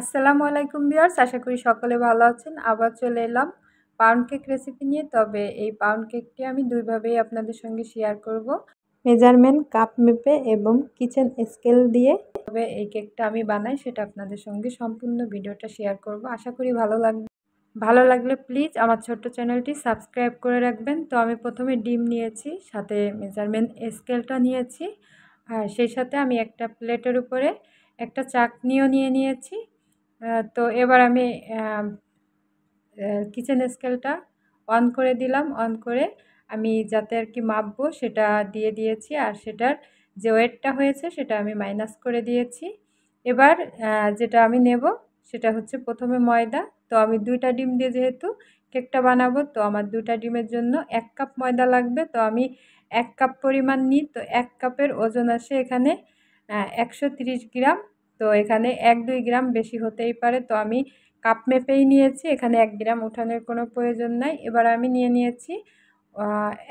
আসসালামু আলাইকুম বিয়ার্স আশা করি সকলে ভালো আছেন আবার চলে এলাম পাউন্ড কেক রেসিপি নিয়ে তবে এই পাউন্ড কেকটি আমি দুইভাবেই আপনাদের সঙ্গে শেয়ার করব মেজারমেন্ট কাপ মেপে এবং কিচেন স্কেল দিয়ে তবে এই কেকটা আমি বানাই সেটা আপনাদের সঙ্গে সম্পূর্ণ ভিডিওটা শেয়ার করব আশা করি ভালো লাগবে ভালো লাগলে প্লিজ আমার ছোট্ট চ্যানেলটি সাবস্ক্রাইব করে রাখবেন তো আমি প্রথমে ডিম নিয়েছি সাথে মেজারমেন্ট স্কেলটা নিয়েছি আর সেই সাথে আমি একটা প্লেটের উপরে একটা চাটনিও নিয়ে নিয়েছি তো এবার আমি কিচেন স্কেলটা অন করে দিলাম অন করে আমি যাতে আর কি মাপবো সেটা দিয়ে দিয়েছি আর সেটার যে ওয়েটটা হয়েছে সেটা আমি মাইনাস করে দিয়েছি এবার যেটা আমি নেব সেটা হচ্ছে প্রথমে ময়দা তো আমি দুইটা ডিম দিয়ে যেহেতু কেকটা বানাবো তো আমার দুটা ডিমের জন্য এক কাপ ময়দা লাগবে তো আমি এক কাপ পরিমাণ নিই তো এক কাপের ওজন আসে এখানে একশো গ্রাম তো এখানে এক দুই গ্রাম বেশি হতেই পারে তো আমি কাপ মেপেই নিয়েছি এখানে এক গ্রাম উঠানোর কোনো প্রয়োজন নাই এবার আমি নিয়ে নিয়েছি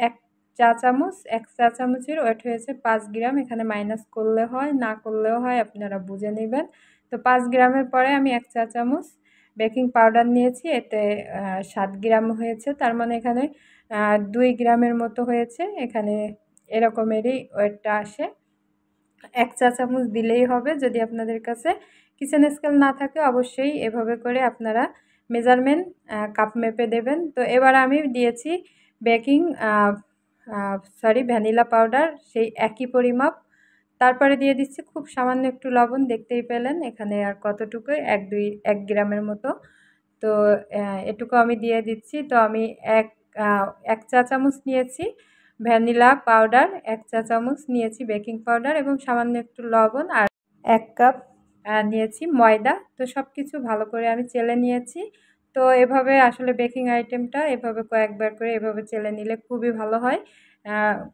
এক চা চামচ এক চা চামচের ওয়েট হয়েছে পাঁচ গ্রাম এখানে মাইনাস করলে হয় না করলেও হয় আপনারা বুঝে নেবেন তো পাঁচ গ্রামের পরে আমি এক চা চামচ বেকিং পাউডার নিয়েছি এতে সাত গ্রাম হয়েছে তার মানে এখানে দুই গ্রামের মতো হয়েছে এখানে এরকমেরই ওয়েটটা আসে এক চা চামচ দিলেই হবে যদি আপনাদের কাছে কিচেন স্কেল না থাকে অবশ্যই এভাবে করে আপনারা মেজারমেন্ট কাপ মেপে দেবেন তো এবার আমি দিয়েছি বেকিং সরি ভ্যানিলা পাউডার সেই একই পরিমাপ তারপরে দিয়ে দিচ্ছি খুব সামান্য একটু লবণ দেখতেই পেলেন এখানে আর কতটুকু এক দুই এক গ্রামের মতো তো এটুকু আমি দিয়ে দিচ্ছি তো আমি এক এক চা চামচ নিয়েছি ভ্যানিলা পাউডার এক চা চামচ নিয়েছি বেকিং পাউডার এবং সামান্য একটু লবণ আর এক কাপ নিয়েছি ময়দা তো সব কিছু ভালো করে আমি চেলে নিয়েছি তো এভাবে আসলে বেকিং আইটেমটা এভাবে কয়েকবার করে এভাবে চেলে নিলে খুবই ভালো হয়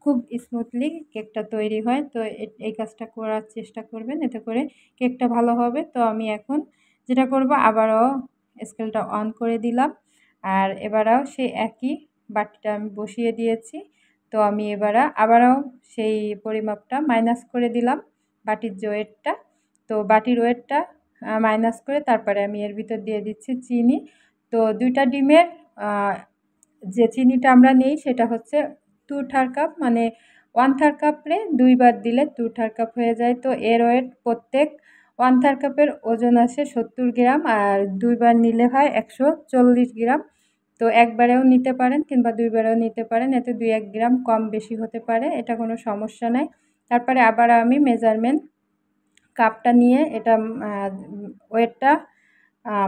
খুব স্মুথলি কেকটা তৈরি হয় তো এই কাজটা করার চেষ্টা করবেন এতে করে কেকটা ভালো হবে তো আমি এখন যেটা করব আবারও স্কেলটা অন করে দিলাম আর এবারও সেই একই বাটিটা আমি বসিয়ে দিয়েছি তো আমি এবারে আবারও সেই পরিমাপটা মাইনাস করে দিলাম বাটির যে ওয়েটটা তো বাটির ওয়েটটা মাইনাস করে তারপরে আমি এর ভিতর দিয়ে দিচ্ছি চিনি তো দুইটা ডিমের যে চিনিটা আমরা নেই সেটা হচ্ছে টু থার্ড কাপ মানে ওয়ান থার্ড কাপে দুইবার দিলে টু থার্ড কাপ হয়ে যায় তো এর ওয়েট প্রত্যেক ওয়ান থার কাপের ওজন আসে সত্তর গ্রাম আর দুইবার নিলে হয় একশো চল্লিশ গ্রাম তো একবারেও নিতে পারেন কিংবা দুইবারেও নিতে পারেন এতে দুই এক গ্রাম কম বেশি হতে পারে এটা কোনো সমস্যা নাই তারপরে আবার আমি মেজারমেন্ট কাপটা নিয়ে এটা ওয়েটটা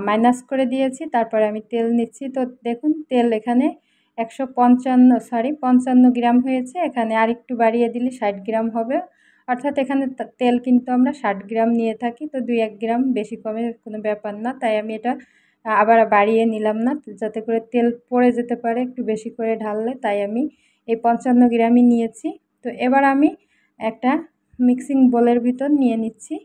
মাইনাস করে দিয়েছি তারপরে আমি তেল নিচ্ছি তো দেখুন তেল এখানে একশো পঞ্চান্ন সরি পঞ্চান্ন গ্রাম হয়েছে এখানে আরেকটু বাড়িয়ে দিলে ষাট গ্রাম হবে অর্থাৎ এখানে তেল কিন্তু আমরা ষাট গ্রাম নিয়ে থাকি তো দুই এক গ্রাম বেশি কমে কোনো ব্যাপার না তাই আমি এটা আবার বাড়িয়ে নিলাম না যাতে করে তেল পড়ে যেতে পারে একটু বেশি করে ঢাললে তাই আমি এই পঞ্চান্ন গ্রামই নিয়েছি তো এবার আমি একটা মিক্সিং বোলের ভিতর নিয়ে নিচ্ছি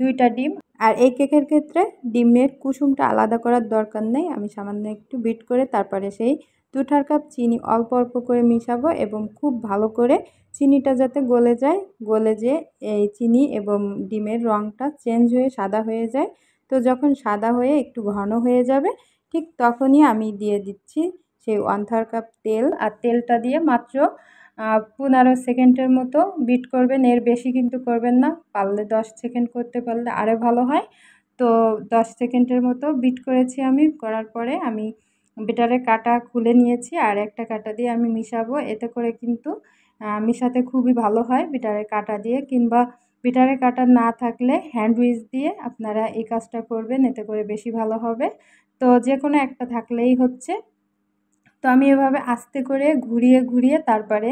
দুইটা ডিম আর এই কেকের ক্ষেত্রে ডিমের কুসুমটা আলাদা করার দরকার নেই আমি সামান্য একটু বিট করে তারপরে সেই দুঠার কাপ চিনি অল্প অল্প করে মিশাবো এবং খুব ভালো করে চিনিটা যাতে গলে যায় গলে যে এই চিনি এবং ডিমের রঙটা চেঞ্জ হয়ে সাদা হয়ে যায় তো যখন সাদা হয়ে একটু ঘন হয়ে যাবে ঠিক তখনই আমি দিয়ে দিচ্ছি সেই ওয়ান থার্ড কাপ তেল আর তেলটা দিয়ে মাত্র পনেরো সেকেন্ডের মতো বিট করবেন এর বেশি কিন্তু করবেন না পারলে দশ সেকেন্ড করতে পারলে আরও ভালো হয় তো দশ সেকেন্ডের মতো বিট করেছি আমি করার পরে আমি বেটারে কাটা খুলে নিয়েছি আর একটা কাটা দিয়ে আমি মিশাবো এতে করে কিন্তু মিশাতে খুবই ভালো হয় বেটারে কাটা দিয়ে কিংবা বিটারে কাটার না থাকলে হ্যান্ড উইচ দিয়ে আপনারা এই কাজটা করবেন এতে করে বেশি ভালো হবে তো যে কোনো একটা থাকলেই হচ্ছে তো আমি এভাবে আস্তে করে ঘুরিয়ে ঘুরিয়ে তারপরে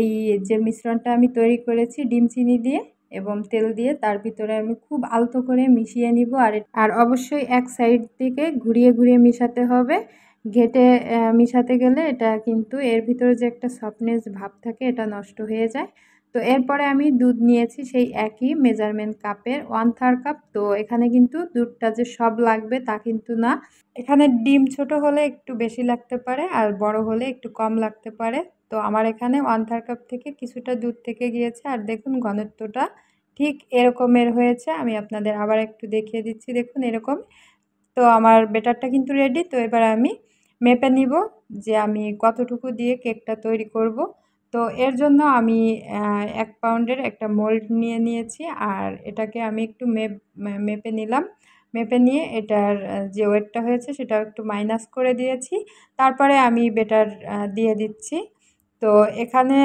এই যে মিশ্রণটা আমি তৈরি করেছি ডিম চিনি দিয়ে এবং তেল দিয়ে তার ভিতরে আমি খুব আলতো করে মিশিয়ে নিব আর আর অবশ্যই এক সাইড থেকে ঘুরিয়ে ঘুরিয়ে মিশাতে হবে ঘেটে মিশাতে গেলে এটা কিন্তু এর ভিতরে যে একটা সফটনেস ভাব থাকে এটা নষ্ট হয়ে যায় তো এরপরে আমি দুধ নিয়েছি সেই একই মেজারমেন্ট কাপের ওয়ান থার্ড কাপ তো এখানে কিন্তু দুধটা যে সব লাগবে তা কিন্তু না এখানে ডিম ছোট হলে একটু বেশি লাগতে পারে আর বড় হলে একটু কম লাগতে পারে তো আমার এখানে ওয়ান থার্ড কাপ থেকে কিছুটা দুধ থেকে গিয়েছে আর দেখুন ঘনত্বটা ঠিক এরকমের হয়েছে আমি আপনাদের আবার একটু দেখিয়ে দিচ্ছি দেখুন এরকম তো আমার বেটারটা কিন্তু রেডি তো এবার আমি মেপে নিব যে আমি কতটুকু দিয়ে কেকটা তৈরি করব তো এর জন্য আমি এক পাউন্ডের একটা মোল্ড নিয়ে নিয়েছি আর এটাকে আমি একটু মেপ মেপে নিলাম মেপে নিয়ে এটার যে ওয়েটটা হয়েছে সেটা একটু মাইনাস করে দিয়েছি তারপরে আমি বেটার দিয়ে দিচ্ছি তো এখানে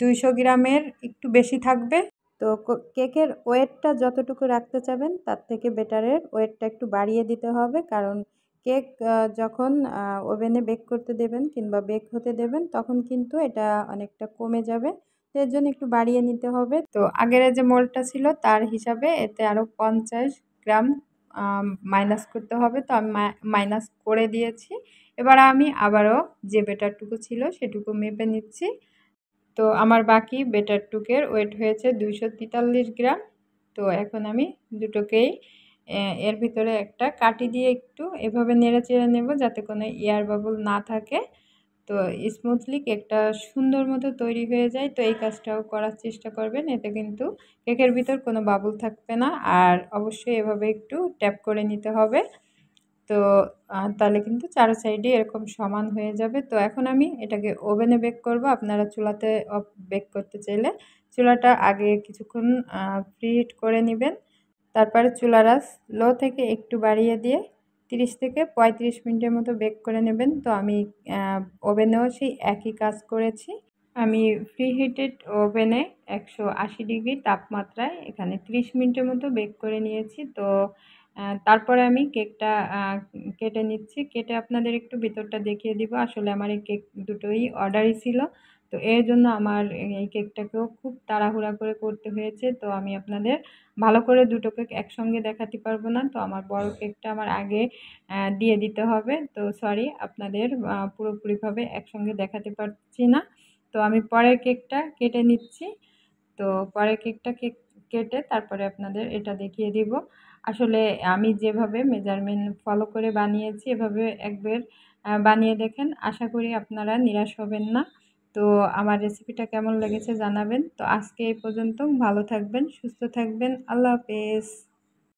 দুইশো গ্রামের একটু বেশি থাকবে তো কেকের ওয়েটটা যতটুকু রাখতে চাবেন তার থেকে বেটারের ওয়েটটা একটু বাড়িয়ে দিতে হবে কারণ কেক যখন ওভেনে বেক করতে দেবেন কিংবা বেক হতে দেবেন তখন কিন্তু এটা অনেকটা কমে যাবে তো এর জন্য একটু বাড়িয়ে নিতে হবে তো আগের যে মোলটা ছিল তার হিসাবে এতে আরও পঞ্চাশ গ্রাম মাইনাস করতে হবে তো আমি মাইনাস করে দিয়েছি এবার আমি আবারও যে বেটারটুকু ছিল সেটুকু মেপে নিচ্ছি তো আমার বাকি বেটারটুকের ওয়েট হয়েছে দুইশো গ্রাম তো এখন আমি দুটোকেই এর ভিতরে একটা কাটি দিয়ে একটু এভাবে নেড়ে চেড়ে নেব যাতে কোনো এয়ার বাবল না থাকে তো স্মুথলি কেকটা সুন্দর মতো তৈরি হয়ে যায় তো এই কাজটাও করার চেষ্টা করবেন এতে কিন্তু কেকের ভিতর কোনো বাবুল থাকবে না আর অবশ্যই এভাবে একটু ট্যাপ করে নিতে হবে তো তাহলে কিন্তু চারো সাইডে এরকম সমান হয়ে যাবে তো এখন আমি এটাকে ওভেনে বেক করব আপনারা চুলাতে বেক করতে চাইলে চুলাটা আগে কিছুক্ষণ প্রিহিট করে নেবেন তারপরে চুলা রাস লো থেকে একটু বাড়িয়ে দিয়ে 30 থেকে পঁয়ত্রিশ মিনিটের মতো বেক করে নেবেন তো আমি ওভেনেও সেই একই কাজ করেছি আমি ফ্রি হিটেড ওভেনে একশো আশি ডিগ্রি তাপমাত্রায় এখানে 30 মিনিটের মতো বেক করে নিয়েছি তো তারপরে আমি কেকটা কেটে নিচ্ছি কেটে আপনাদের একটু ভিতরটা দেখিয়ে দিব আসলে আমার এই কেক দুটোই অর্ডারই ছিল তো এর জন্য আমার এই কেকটাকেও খুব তাড়াহুড়া করে করতে হয়েছে তো আমি আপনাদের ভালো করে দুটো কেক একসঙ্গে দেখাতে পারবো না তো আমার বড় কেকটা আমার আগে দিয়ে দিতে হবে তো সরি আপনাদের পুরোপুরিভাবে একসঙ্গে দেখাতে পারছি না তো আমি পরের কেকটা কেটে নিচ্ছি তো পরের কেকটা কেক কেটে তারপরে আপনাদের এটা দেখিয়ে দিব আসলে আমি যেভাবে মেজারমেন্ট ফলো করে বানিয়েছি এভাবে একবার বানিয়ে দেখেন আশা করি আপনারা নিরাশ হবেন না তো আমার রেসিপিটা কেমন লেগেছে জানাবেন তো আজকে এই পর্যন্ত ভালো থাকবেন সুস্থ থাকবেন আল্লাহ হাফেজ